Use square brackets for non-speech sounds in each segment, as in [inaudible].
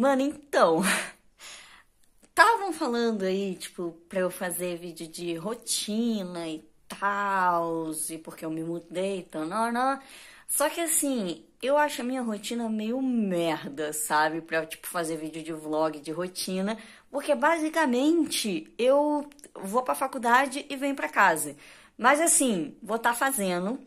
Mano, então. Estavam [laughs] falando aí, tipo, pra eu fazer vídeo de rotina e tal, e porque eu me mudei, então, tá, não, não. Só que assim, eu acho a minha rotina meio merda, sabe? Pra, tipo, fazer vídeo de vlog, de rotina. Porque basicamente eu vou pra faculdade e venho pra casa. Mas assim, vou estar tá fazendo.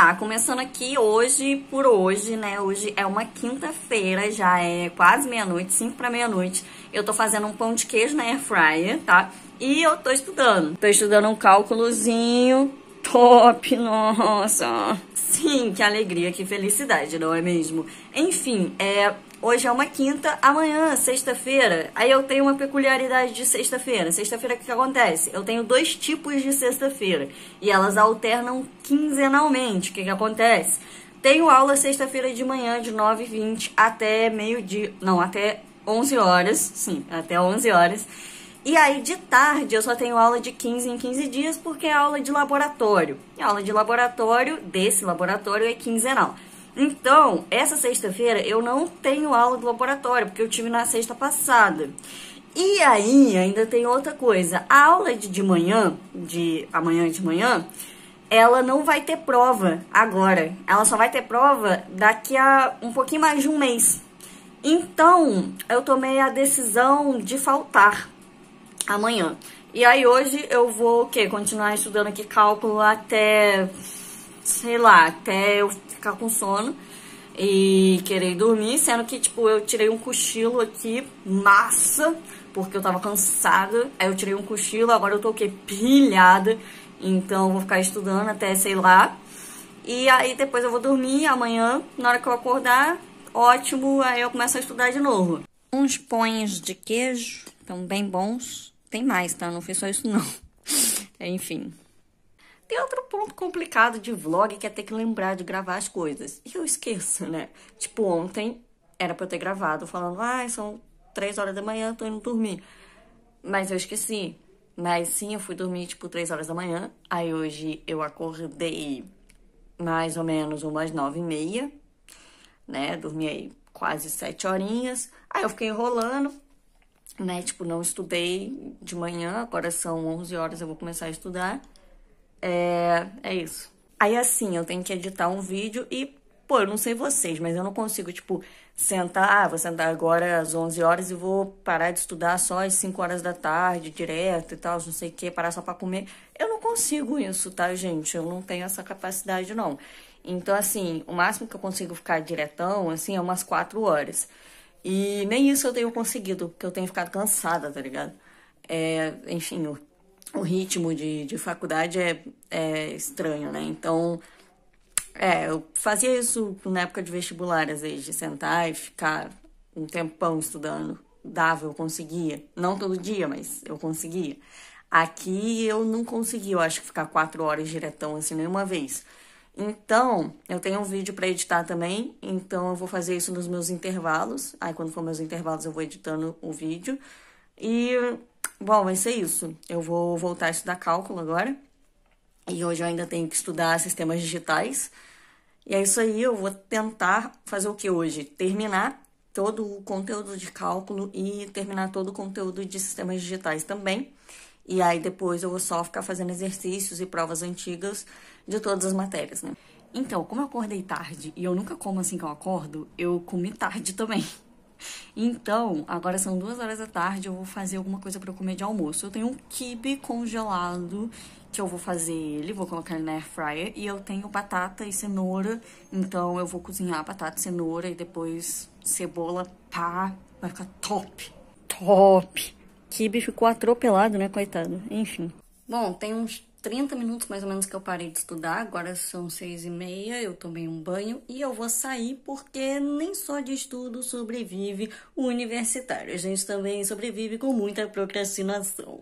Tá, começando aqui hoje por hoje, né? Hoje é uma quinta-feira, já é quase meia-noite, 5 para meia-noite. Eu tô fazendo um pão de queijo na air fryer, tá? E eu tô estudando. Tô estudando um cálculozinho top, nossa. Sim, que alegria, que felicidade, não é mesmo? Enfim, é, hoje é uma quinta, amanhã, sexta-feira, aí eu tenho uma peculiaridade de sexta-feira. Sexta-feira o que acontece? Eu tenho dois tipos de sexta-feira e elas alternam quinzenalmente. O que, que acontece? Tenho aula sexta-feira de manhã de 9h20 até meio-dia, não, até 11 horas, sim, até 11 horas. E aí, de tarde, eu só tenho aula de 15 em 15 dias, porque é aula de laboratório. E a aula de laboratório, desse laboratório, é quinzenal. Então, essa sexta-feira eu não tenho aula do laboratório, porque eu tive na sexta passada. E aí, ainda tem outra coisa. A aula de, de manhã, de amanhã de manhã, ela não vai ter prova agora. Ela só vai ter prova daqui a um pouquinho mais de um mês. Então, eu tomei a decisão de faltar amanhã. E aí hoje eu vou o quê? Continuar estudando aqui cálculo até, sei lá, até eu ficar com sono e querer dormir, sendo que, tipo, eu tirei um cochilo aqui, massa, porque eu tava cansada, aí eu tirei um cochilo, agora eu tô o quê? Pilhada, então vou ficar estudando até, sei lá, e aí depois eu vou dormir, amanhã, na hora que eu acordar, ótimo, aí eu começo a estudar de novo. Uns pães de queijo, tão bem bons, tem mais, tá? Não fiz só isso, não. [laughs] É, enfim. Tem outro ponto complicado de vlog que é ter que lembrar de gravar as coisas. E eu esqueço, né? Tipo, ontem era pra eu ter gravado falando, ai, ah, são três horas da manhã, tô indo dormir. Mas eu esqueci. Mas sim, eu fui dormir tipo três horas da manhã. Aí hoje eu acordei mais ou menos umas nove e meia, né? Dormi aí quase sete horinhas. Aí eu fiquei enrolando, né? Tipo, não estudei de manhã, agora são 11 horas, eu vou começar a estudar. É, é isso. Aí assim, eu tenho que editar um vídeo e, pô, eu não sei vocês, mas eu não consigo, tipo, sentar, ah, vou sentar agora às 11 horas e vou parar de estudar só às 5 horas da tarde, direto e tal, não sei o que, parar só pra comer. Eu não consigo isso, tá, gente? Eu não tenho essa capacidade, não. Então, assim, o máximo que eu consigo ficar diretão, assim, é umas 4 horas. E nem isso eu tenho conseguido, porque eu tenho ficado cansada, tá ligado? É, enfim, o, o ritmo de, de faculdade é, é estranho, né? Então, é, eu fazia isso na época de vestibular, às vezes, de sentar e ficar um tempão estudando. Dava, eu conseguia. Não todo dia, mas eu conseguia. Aqui eu não consegui, eu acho que ficar quatro horas diretão assim nenhuma vez. Então, eu tenho um vídeo para editar também, então eu vou fazer isso nos meus intervalos. Aí quando for meus intervalos eu vou editando o vídeo. E bom, vai ser isso. Eu vou voltar a estudar cálculo agora. E hoje eu ainda tenho que estudar sistemas digitais. E é isso aí, eu vou tentar fazer o que hoje? Terminar todo o conteúdo de cálculo e terminar todo o conteúdo de sistemas digitais também. E aí depois eu vou só ficar fazendo exercícios e provas antigas de todas as matérias, né? Então, como eu acordei tarde e eu nunca como assim que eu acordo, eu comi tarde também. [laughs] Então, agora são duas horas da tarde, eu vou fazer alguma coisa para comer de almoço. Eu tenho um kibe congelado que eu vou fazer ele, vou colocar ele na air fryer e eu tenho batata e cenoura, então eu vou cozinhar batata, cenoura e depois cebola, pá, vai ficar top, top bicho ficou atropelado, né, coitado? Enfim. Bom, tem uns 30 minutos mais ou menos que eu parei de estudar, agora são seis e meia, eu tomei um banho e eu vou sair porque nem só de estudo sobrevive o universitário, a gente também sobrevive com muita procrastinação.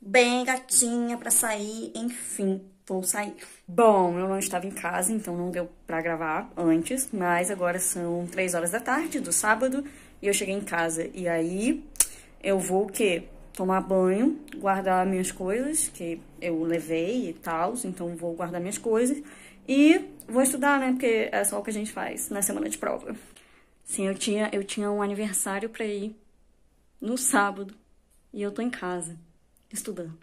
Bem gatinha pra sair, enfim, vou sair. Bom, eu não estava em casa, então não deu pra gravar antes, mas agora são três horas da tarde do sábado e eu cheguei em casa e aí eu vou o quê? Tomar banho, guardar minhas coisas, que eu levei e tal, então vou guardar minhas coisas. E vou estudar, né? Porque é só o que a gente faz na semana de prova. Sim, eu tinha, eu tinha um aniversário pra ir no sábado. E eu tô em casa, estudando.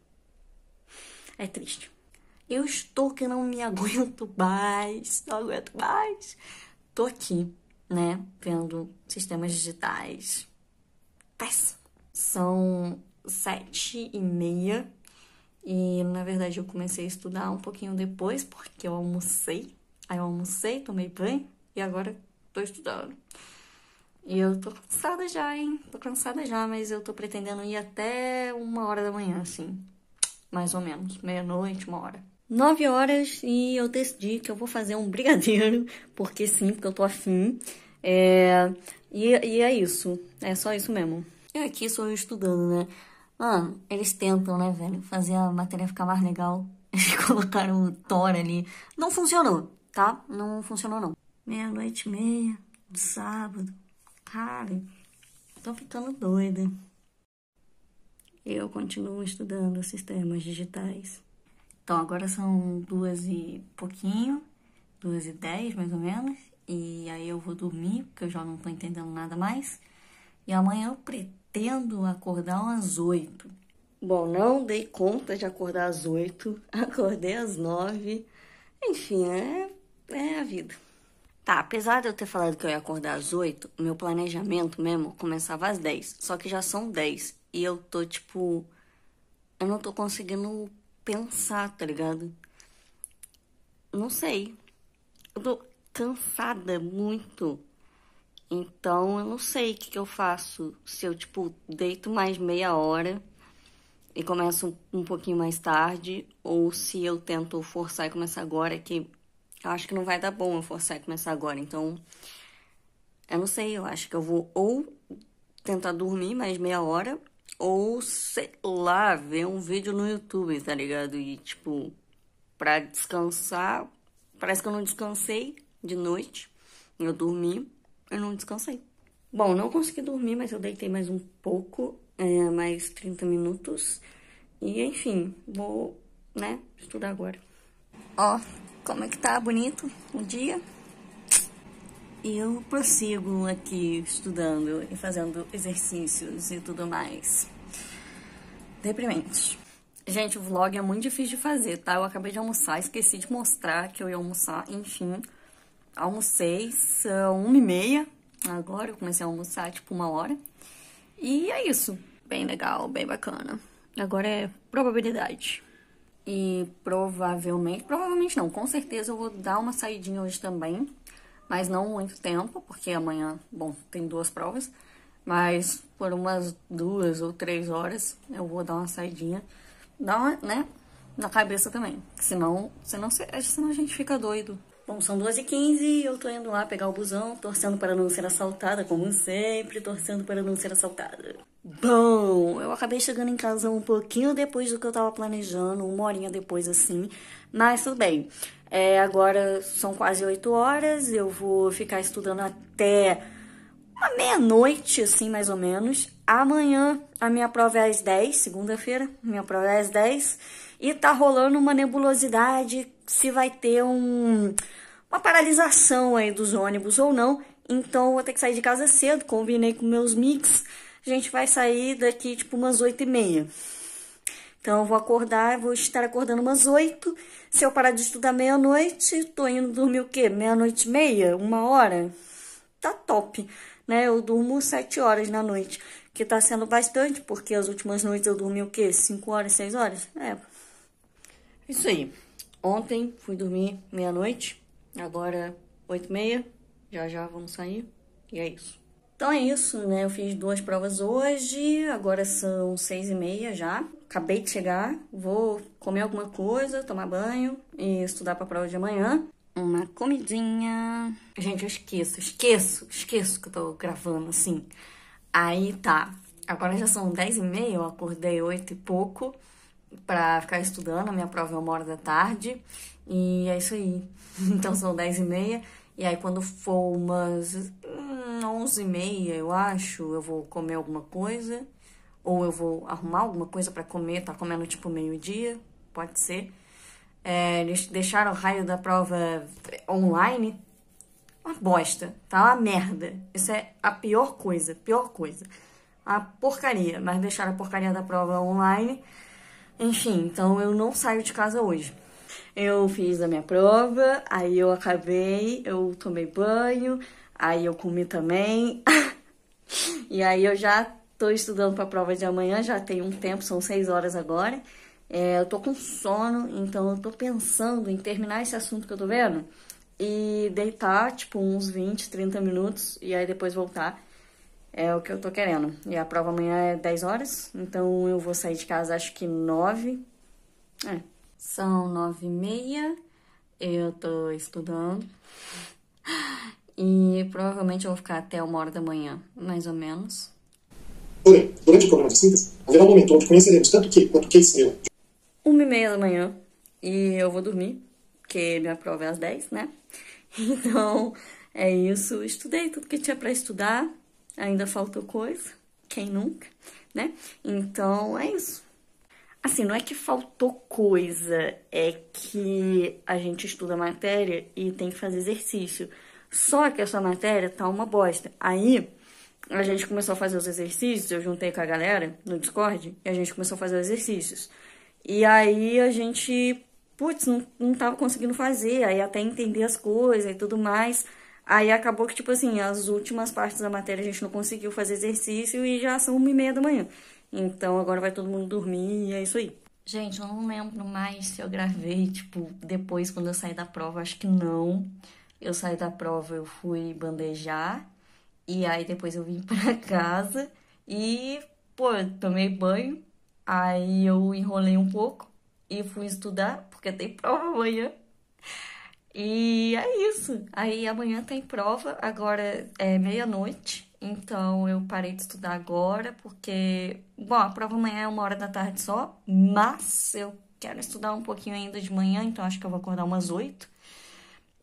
É triste. Eu estou que não me aguento mais, não aguento mais. Tô aqui, né, vendo sistemas digitais. Péssimo. São sete e meia e na verdade eu comecei a estudar um pouquinho depois porque eu almocei. Aí eu almocei, tomei banho e agora tô estudando. E eu tô cansada já, hein? Tô cansada já, mas eu tô pretendendo ir até uma hora da manhã, assim. Mais ou menos, meia-noite, uma hora. Nove horas e eu decidi que eu vou fazer um brigadeiro, [laughs] porque sim, porque eu tô afim. É... E, e é isso, é só isso mesmo. Eu aqui sou eu estudando, né? Mano, eles tentam, né, velho? Fazer a matéria ficar mais legal. [laughs] Eles colocaram o Thor ali. Não funcionou, tá? Não funcionou, não. Meia-noite e meia, sábado. Cara, tô ficando doida. Eu continuo estudando sistemas digitais. Então, agora são duas e pouquinho, duas e dez, mais ou menos. E aí eu vou dormir, porque eu já não tô entendendo nada mais. E amanhã eu preto Tendo acordar às oito. Bom, não dei conta de acordar às oito, [laughs] acordei às nove. Enfim, é, é a vida. Tá, apesar de eu ter falado que eu ia acordar às oito, meu planejamento mesmo começava às dez. Só que já são dez e eu tô tipo. Eu não tô conseguindo pensar, tá ligado? Não sei. Eu tô cansada muito. Então eu não sei o que, que eu faço se eu, tipo, deito mais meia hora e começo um, um pouquinho mais tarde, ou se eu tento forçar e começar agora, que eu acho que não vai dar bom eu forçar e começar agora. Então eu não sei, eu acho que eu vou ou tentar dormir mais meia hora, ou sei lá, ver um vídeo no YouTube, tá ligado? E tipo, pra descansar, parece que eu não descansei de noite, eu dormi eu não descansei. Bom, não consegui dormir, mas eu deitei mais um pouco, é, mais 30 minutos. E enfim, vou, né, estudar agora. Ó, como é que tá bonito o dia. E eu prossigo aqui estudando e fazendo exercícios e tudo mais. Deprimente. Gente, o vlog é muito difícil de fazer, tá? Eu acabei de almoçar, esqueci de mostrar que eu ia almoçar, enfim almocei são uma e meia. Agora eu comecei a almoçar tipo uma hora. E é isso. Bem legal, bem bacana. Agora é probabilidade. E provavelmente, provavelmente não, com certeza eu vou dar uma saidinha hoje também. Mas não muito tempo, porque amanhã, bom, tem duas provas. Mas por umas duas ou três horas eu vou dar uma saidinha. Dar uma, né? Na cabeça também. Senão, senão, senão a gente fica doido. Bom, são 12 h 15 e eu tô indo lá pegar o busão, torcendo para não ser assaltada, como sempre, torcendo para não ser assaltada. Bom, eu acabei chegando em casa um pouquinho depois do que eu tava planejando, uma horinha depois assim, mas tudo bem. É, agora são quase 8 horas, eu vou ficar estudando até uma meia-noite, assim, mais ou menos. Amanhã a minha prova é às 10, segunda-feira, minha prova é às 10. E tá rolando uma nebulosidade se vai ter um, uma paralisação aí dos ônibus ou não. Então vou ter que sair de casa cedo, combinei com meus mix. A gente vai sair daqui tipo umas 8 e meia. Então vou acordar, vou estar acordando umas 8. Se eu parar de estudar meia-noite, tô indo dormir o quê? Meia-noite e meia? Uma hora? Tá top né? Eu durmo sete horas na noite, que tá sendo bastante, porque as últimas noites eu dormi o quê? Cinco horas, seis horas? É. Isso aí. Ontem fui dormir meia-noite, agora oito e meia, já já vamos sair, e é isso. Então é isso, né? Eu fiz duas provas hoje, agora são seis e meia já. Acabei de chegar, vou comer alguma coisa, tomar banho e estudar para a prova de amanhã uma comidinha. Gente, eu esqueço, esqueço, esqueço que eu tô gravando, assim. Aí tá. Agora já são 10 e meia, eu acordei 8 e pouco pra ficar estudando. A minha prova é uma hora da tarde. E é isso aí. [laughs] Então são 10 e meia. E aí quando for umas hum, onze 11 e meia, eu acho, eu vou comer alguma coisa. Ou eu vou arrumar alguma coisa para comer, tá comendo tipo meio-dia, pode ser. É, eles deixaram o raio da prova online. Uma bosta, tá uma merda. Isso é a pior coisa, pior coisa. A porcaria, mas deixaram a porcaria da prova online. Enfim, então eu não saio de casa hoje. Eu fiz a minha prova, aí eu acabei, eu tomei banho, aí eu comi também. [laughs] e aí eu já tô estudando para a prova de amanhã, já tem um tempo, são seis horas agora. É, eu tô com sono, então eu tô pensando em terminar esse assunto que eu tô vendo e deitar, tipo, uns 20, 30 minutos e aí depois voltar. É o que eu tô querendo. E a prova amanhã é 10 horas, então eu vou sair de casa acho que 9. É. São 9 e meia, eu tô estudando. E provavelmente eu vou ficar até uma hora da manhã, mais ou menos. Porém, durante o programa de síntese, haverá um momento onde conheceremos tanto o que quanto o que é seu uma e meia da manhã e eu vou dormir, porque minha prova é às 10, né? [laughs] Então é isso. Estudei tudo que tinha para estudar, ainda faltou coisa, quem nunca, né? Então é isso. Assim, não é que faltou coisa, é que a gente estuda a matéria e tem que fazer exercício. Só que essa matéria tá uma bosta. Aí a gente começou a fazer os exercícios, eu juntei com a galera no Discord e a gente começou a fazer os exercícios. E aí a gente, putz, não, não tava conseguindo fazer, aí até entender as coisas e tudo mais. Aí acabou que, tipo assim, as últimas partes da matéria a gente não conseguiu fazer exercício e já são uma e meia da manhã. Então agora vai todo mundo dormir e é isso aí. Gente, eu não lembro mais se eu gravei, tipo, depois quando eu saí da prova, acho que não. Eu saí da prova, eu fui bandejar. E aí depois eu vim [laughs] pra casa e, pô, tomei banho, Aí eu enrolei um pouco e fui estudar, porque tem prova amanhã. E é isso. Aí amanhã tem prova, agora é meia-noite. Então eu parei de estudar agora, porque, bom, a prova amanhã é uma hora da tarde só, mas eu quero estudar um pouquinho ainda de manhã, então acho que eu vou acordar umas oito.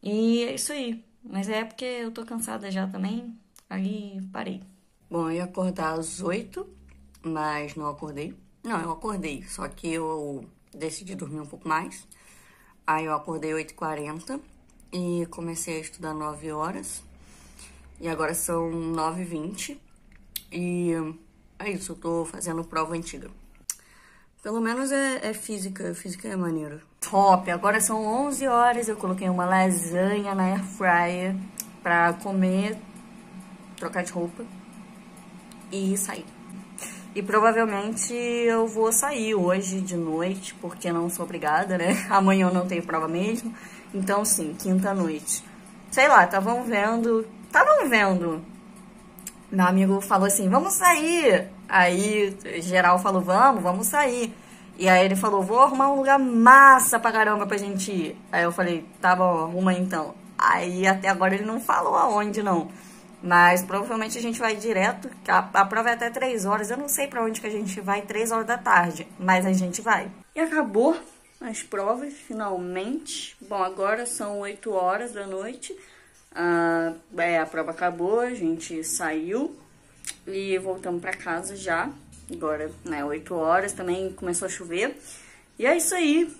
E é isso aí. Mas é porque eu tô cansada já também, aí parei. Bom, eu ia acordar às oito, mas não acordei. Não, eu acordei, só que eu decidi dormir um pouco mais. Aí eu acordei 8h40 e comecei a estudar 9 horas. E agora são 9h20 e é isso, eu tô fazendo prova antiga. Pelo menos é, é física, física é maneiro. Top! Agora são 11 horas, eu coloquei uma lasanha na air fryer pra comer, trocar de roupa e sair. E provavelmente eu vou sair hoje de noite, porque não sou obrigada, né? [laughs] Amanhã eu não tenho prova mesmo. Então, sim, quinta-noite. Sei lá, estavam vendo... Estavam vendo. Meu amigo falou assim, vamos sair. Aí, geral falou, vamos, vamos sair. E aí ele falou, vou arrumar um lugar massa pra caramba pra gente ir. Aí eu falei, tá bom, arruma então. Aí até agora ele não falou aonde, não. Mas provavelmente a gente vai direto, a, a prova é até 3 horas. Eu não sei para onde que a gente vai 3 horas da tarde, mas a gente vai. E acabou as provas, finalmente. Bom, agora são 8 horas da noite. Ah, é, a prova acabou, a gente saiu e voltamos para casa já. Agora, né, 8 horas também começou a chover. E é isso aí.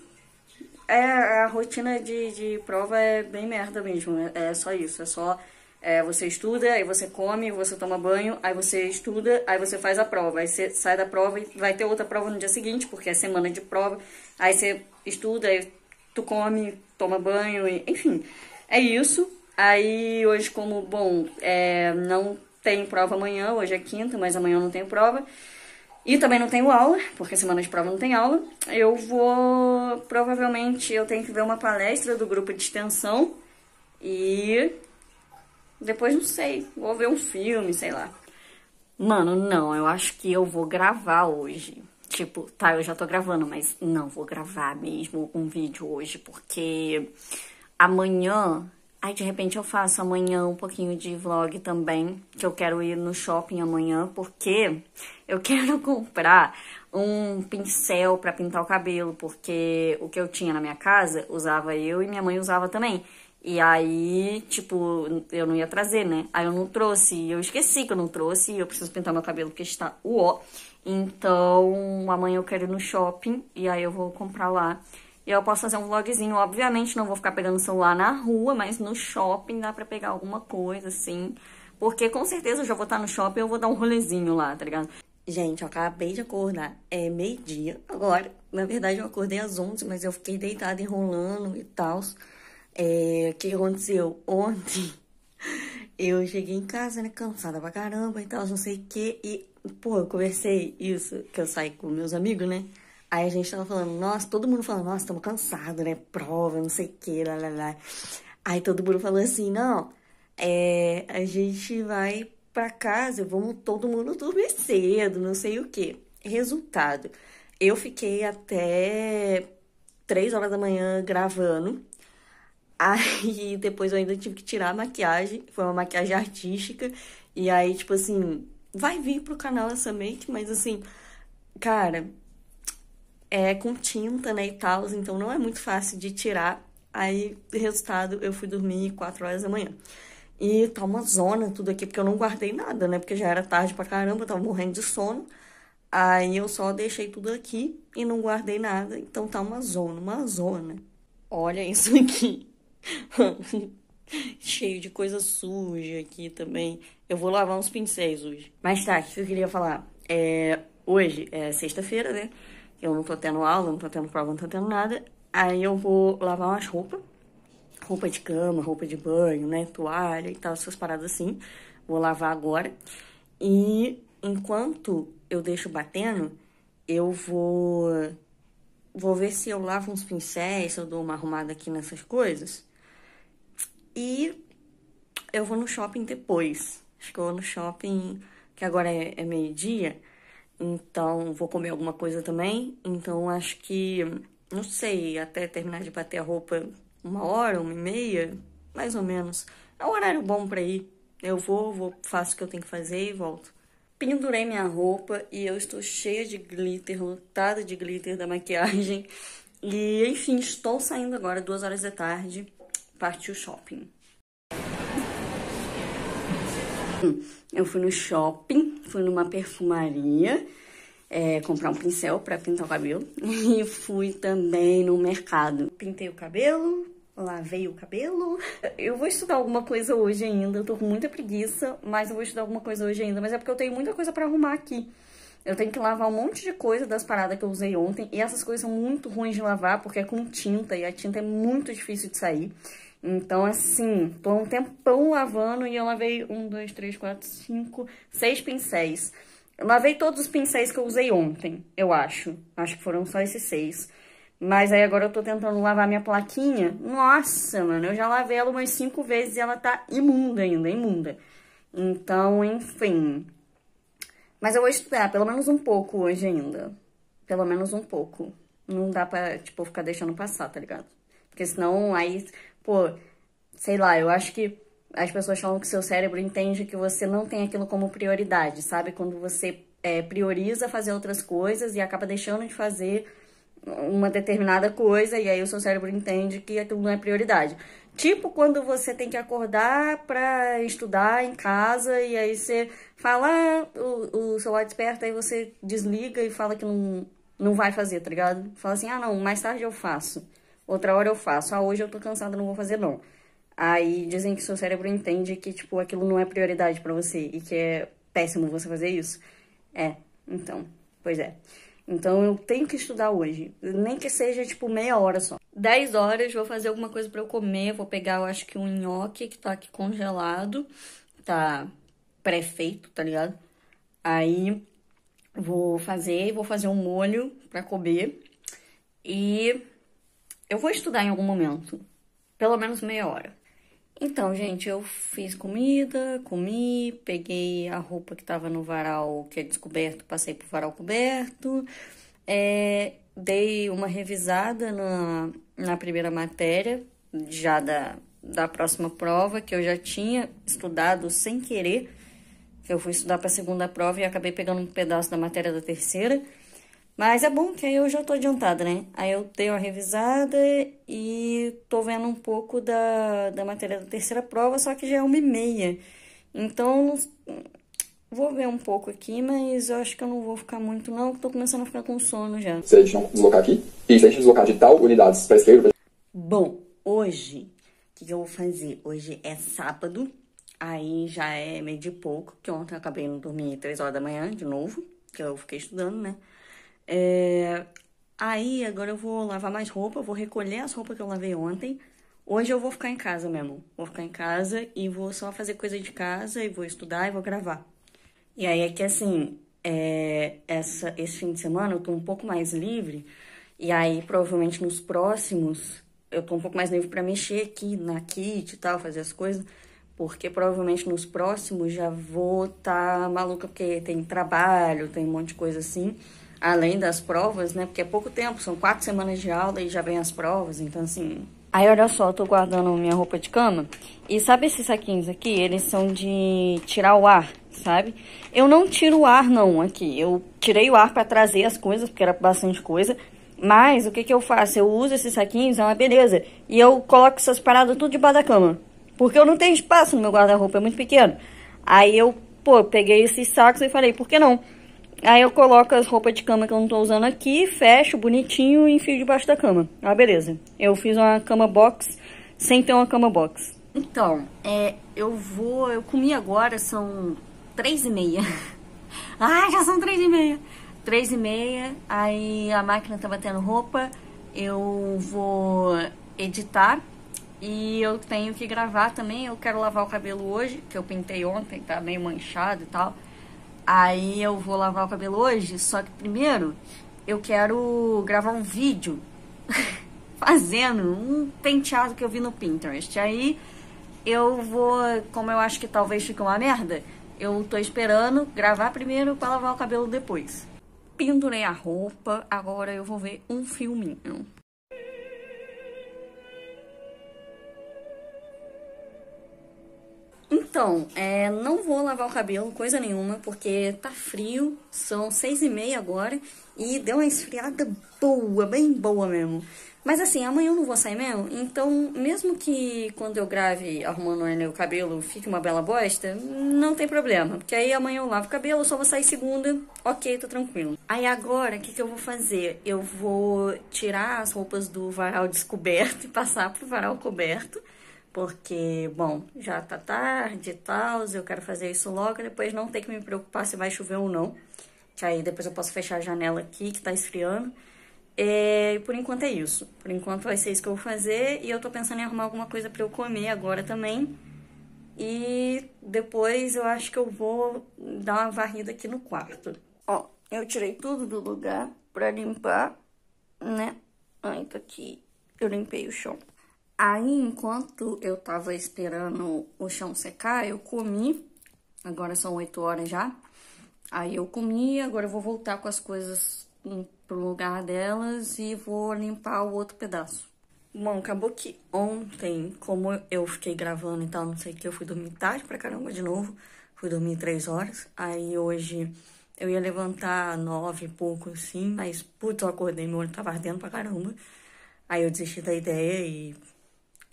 É, a rotina de, de prova é bem merda mesmo. É, é só isso, é só é, você estuda, aí você come, você toma banho, aí você estuda, aí você faz a prova. Aí você sai da prova e vai ter outra prova no dia seguinte, porque é semana de prova. Aí você estuda, aí tu come, toma banho, e, enfim. É isso. Aí hoje, como, bom, é, não tem prova amanhã, hoje é quinta, mas amanhã não tem prova. E também não tenho aula, porque semana de prova não tem aula. Eu vou. Provavelmente eu tenho que ver uma palestra do grupo de extensão. E depois não sei, vou ver um filme, sei lá. Mano, não, eu acho que eu vou gravar hoje. Tipo, tá, eu já tô gravando, mas não vou gravar mesmo um vídeo hoje, porque amanhã. Aí de repente eu faço amanhã um pouquinho de vlog também, que eu quero ir no shopping amanhã, porque eu [laughs] quero comprar um pincel para pintar o cabelo, porque o que eu tinha na minha casa usava eu e minha mãe usava também. E aí, tipo, eu não ia trazer, né? Aí eu não trouxe, eu esqueci que eu não trouxe, eu preciso pintar meu cabelo porque está uó. Então, amanhã eu quero ir no shopping e aí eu vou comprar lá. E eu posso fazer um vlogzinho, obviamente não vou ficar pegando celular na rua, mas no shopping dá pra pegar alguma coisa, assim. Porque com certeza eu já vou estar tá no shopping e eu vou dar um rolezinho lá, tá ligado? Gente, eu acabei de acordar, é meio-dia agora. Na verdade eu acordei às 11, mas eu fiquei deitada enrolando e tal. É, o que aconteceu? Ontem [laughs] eu cheguei em casa, né, cansada pra caramba e tal, não sei o que. E, pô, eu conversei isso, que eu saí com meus amigos, né? Aí a gente tava falando, nossa, todo mundo falando, nossa, estamos cansados, né? Prova, não sei o que, lá, lá, lá. Aí todo mundo falou assim, não, é, a gente vai pra casa, vamos todo mundo dormir cedo, não sei o que. Resultado, eu fiquei até três horas da manhã gravando Aí [laughs] depois eu ainda tive que tirar a maquiagem, foi uma maquiagem artística. E aí, tipo assim, vai vir pro canal essa make, mas assim, cara, é com tinta, né, e tal, então não é muito fácil de tirar. Aí, resultado, eu fui dormir 4 horas da manhã. E tá uma zona tudo aqui, porque eu não guardei nada, né, porque já era tarde pra caramba, eu tava morrendo de sono. Aí eu só deixei tudo aqui e não guardei nada, então tá uma zona, uma zona. Olha isso [laughs] aqui. [laughs] Cheio de coisa suja aqui também. Eu vou lavar uns pincéis hoje. Mas tá, o que eu queria falar? É, hoje é sexta-feira, né? Eu não tô tendo aula, não tô tendo prova, não tô tendo nada. Aí eu vou lavar umas roupas. Roupa de cama, roupa de banho, né? Toalha e tal, essas paradas assim. Vou lavar agora. E enquanto eu deixo batendo, eu vou vou ver se eu lavo uns pincéis, se eu dou uma arrumada aqui nessas coisas. E eu vou no shopping depois. Acho que eu vou no shopping, que agora é, é meio-dia, então vou comer alguma coisa também. Então acho que, não sei, até terminar de bater a roupa uma hora, uma e meia, mais ou menos. É um horário bom pra ir. Eu vou, vou, faço o que eu tenho que fazer e volto. Pendurei minha roupa e eu estou cheia de glitter, lotada de glitter da maquiagem. E enfim, estou saindo agora, duas horas da tarde partiu shopping. Eu fui no shopping, fui numa perfumaria é, comprar um pincel para pintar o cabelo [laughs] e fui também no mercado. Pintei o cabelo, lavei o cabelo. Eu vou estudar alguma coisa hoje ainda, eu tô com muita preguiça, mas eu vou estudar alguma coisa hoje ainda, mas é porque eu tenho muita coisa para arrumar aqui. Eu tenho que lavar um monte de coisa das paradas que eu usei ontem. E essas coisas são muito ruins de lavar, porque é com tinta. E a tinta é muito difícil de sair. Então, assim, tô um tempão lavando e eu lavei um, dois, três, quatro, cinco, seis pincéis. Eu lavei todos os pincéis que eu usei ontem, eu acho. Acho que foram só esses seis. Mas aí agora eu tô tentando lavar minha plaquinha. Nossa, mano, eu já lavei ela umas cinco vezes e ela tá imunda ainda, imunda. Então, enfim. Mas eu vou estudar, pelo menos um pouco hoje ainda. Pelo menos um pouco. Não dá pra, tipo, ficar deixando passar, tá ligado? Porque senão aí Pô, sei lá, eu acho que as pessoas falam que seu cérebro entende que você não tem aquilo como prioridade, sabe? Quando você é, prioriza fazer outras coisas e acaba deixando de fazer uma determinada coisa e aí o seu cérebro entende que aquilo não é prioridade. Tipo quando você tem que acordar para estudar em casa e aí você fala, ah, o, o celular desperta, aí você desliga e fala que não, não vai fazer, tá ligado? Fala assim, ah não, mais tarde eu faço outra hora eu faço. Ah, hoje eu tô cansada, não vou fazer não. Aí dizem que seu cérebro entende que, tipo, aquilo não é prioridade para você e que é péssimo você fazer isso. É, então, pois é. Então eu tenho que estudar hoje, nem que seja tipo meia hora só. Dez horas, vou fazer alguma coisa para eu comer, vou pegar, eu acho que um nhoque que tá aqui congelado, tá pré-feito, tá ligado? Aí vou fazer, vou fazer um molho para comer e eu vou estudar em algum momento, pelo menos meia hora. Então, gente, eu fiz comida, comi, peguei a roupa que tava no varal que é descoberto, passei pro varal coberto, é, dei uma revisada na, na primeira matéria, já da, da próxima prova, que eu já tinha estudado sem querer, que eu fui estudar para a segunda prova e acabei pegando um pedaço da matéria da terceira. Mas é bom que aí eu já tô adiantada, né? Aí eu tenho a revisada e tô vendo um pouco da, da matéria da terceira prova, só que já é uma e meia. Então, vou ver um pouco aqui, mas eu acho que eu não vou ficar muito não, que tô começando a ficar com sono já. Se a gente não deslocar aqui, e se a gente deslocar de tal unidades pra esquerda... Bom, hoje, o que eu vou fazer? Hoje é sábado, aí já é meio de pouco, que ontem eu acabei não dormir três horas da manhã de novo, que eu fiquei estudando, né? É... Aí agora eu vou lavar mais roupa, vou recolher as roupas que eu lavei ontem. Hoje eu vou ficar em casa mesmo. Vou ficar em casa e vou só fazer coisa de casa e vou estudar e vou gravar. E aí é que assim, é... Essa, esse fim de semana eu tô um pouco mais livre. E aí provavelmente nos próximos eu tô um pouco mais livre para mexer aqui na kit e tal, fazer as coisas, porque provavelmente nos próximos já vou tá maluca porque tem trabalho, tem um monte de coisa assim além das provas, né? Porque é pouco tempo, são quatro semanas de aula e já vem as provas, então assim. Aí olha só, eu tô guardando minha roupa de cama. E sabe esses saquinhos aqui? Eles são de tirar o ar, sabe? Eu não tiro o ar não aqui. Eu tirei o ar para trazer as coisas, porque era bastante coisa. Mas o que que eu faço? Eu uso esses saquinhos, é uma beleza. E eu coloco essas paradas tudo debaixo da cama. Porque eu não tenho espaço no meu guarda-roupa, é muito pequeno. Aí eu, pô, peguei esses sacos e falei, por que não? Aí eu coloco as roupas de cama que eu não tô usando aqui, fecho bonitinho e enfio debaixo da cama. Ah, beleza. Eu fiz uma cama box sem ter uma cama box. Então, é, eu vou... Eu comi agora, são três e meia. [laughs] ah, já são três e meia. Três e meia, aí a máquina tá batendo roupa, eu vou editar e eu tenho que gravar também. Eu quero lavar o cabelo hoje, que eu pintei ontem, tá meio manchado e tal. Aí eu vou lavar o cabelo hoje, só que primeiro eu quero gravar um vídeo [laughs] fazendo um penteado que eu vi no Pinterest. Aí eu vou, como eu acho que talvez fique uma merda, eu tô esperando gravar primeiro para lavar o cabelo depois. Pendurei a roupa, agora eu vou ver um filminho. Então, é, não vou lavar o cabelo, coisa nenhuma, porque tá frio, são seis e meia agora e deu uma esfriada boa, bem boa mesmo. Mas assim, amanhã eu não vou sair mesmo, então mesmo que quando eu grave arrumando o cabelo fique uma bela bosta, não tem problema, porque aí amanhã eu lavo o cabelo, eu só vou sair segunda, ok, tô tranquilo. Aí agora, o que, que eu vou fazer? Eu vou tirar as roupas do varal descoberto [laughs] e passar pro varal coberto, porque, bom, já tá tarde e tal, eu quero fazer isso logo, depois não tem que me preocupar se vai chover ou não, que aí depois eu posso fechar a janela aqui, que tá esfriando. É, e por enquanto é isso. Por enquanto vai ser isso que eu vou fazer, e eu tô pensando em arrumar alguma coisa para eu comer agora também. E depois eu acho que eu vou dar uma varrida aqui no quarto. Ó, eu tirei tudo do lugar pra limpar, né? Ai, tá aqui. Eu limpei o chão. Aí, enquanto eu tava esperando o chão secar, eu comi. Agora são 8 horas já. Aí eu comi, agora eu vou voltar com as coisas pro lugar delas e vou limpar o outro pedaço. Bom, acabou que ontem, como eu fiquei gravando e tal, não sei o que, eu fui dormir tarde pra caramba de novo. Fui dormir 3 horas. Aí hoje eu ia levantar 9 e pouco assim, mas putz, eu acordei, meu olho tava ardendo pra caramba. Aí eu desisti da ideia e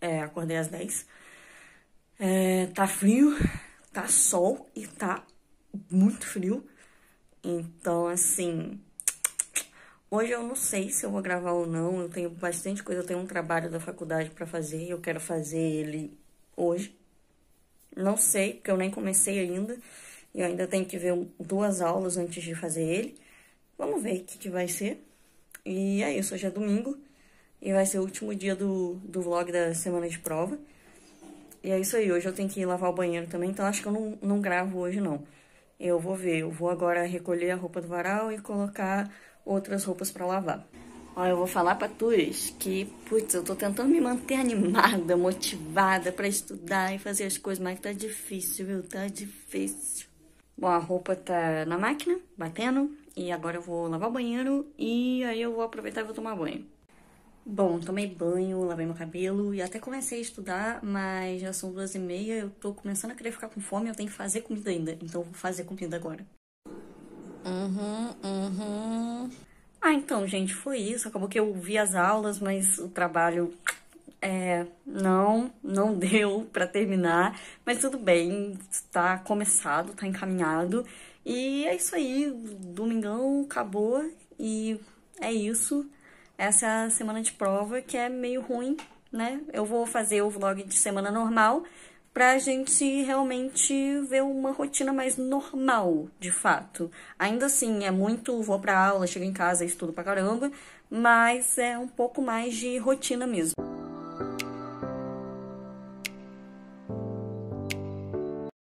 é, acordei às 10. É, tá frio, tá sol e tá muito frio. Então, assim. Hoje eu não sei se eu vou gravar ou não. Eu tenho bastante coisa. Eu tenho um trabalho da faculdade para fazer. e Eu quero fazer ele hoje. Não sei, porque eu nem comecei ainda. E ainda tenho que ver duas aulas antes de fazer ele. Vamos ver o que, que vai ser. E é isso. Hoje é domingo. E vai ser o último dia do, do vlog da semana de prova. E é isso aí, hoje eu tenho que ir lavar o banheiro também, então acho que eu não, não gravo hoje não. Eu vou ver, eu vou agora recolher a roupa do varal e colocar outras roupas pra lavar. Ó, eu vou falar pra todos que, putz, eu tô tentando me manter [laughs] animada, motivada pra estudar e fazer as coisas, mas tá difícil, viu? Tá difícil. Bom, a roupa tá na máquina, batendo, e agora eu vou lavar o banheiro e aí eu vou aproveitar e vou tomar banho. Bom, tomei banho, lavei meu cabelo e até comecei a estudar, mas já são duas e meia, eu tô começando a querer ficar com fome, eu tenho que fazer comida ainda, então vou fazer comida agora. Uhum, uhum. Ah, então, gente, foi isso. Acabou que eu vi as aulas, mas o trabalho é, não, não [laughs] deu para terminar, mas tudo bem, tá começado, tá encaminhado. E é isso aí, domingão acabou e é isso essa semana de prova, que é meio ruim, né? Eu vou fazer o vlog de semana normal pra gente realmente ver uma rotina mais normal, de fato. Ainda assim, é muito vou pra aula, chego em casa, estudo pra caramba, mas é um pouco mais de rotina mesmo.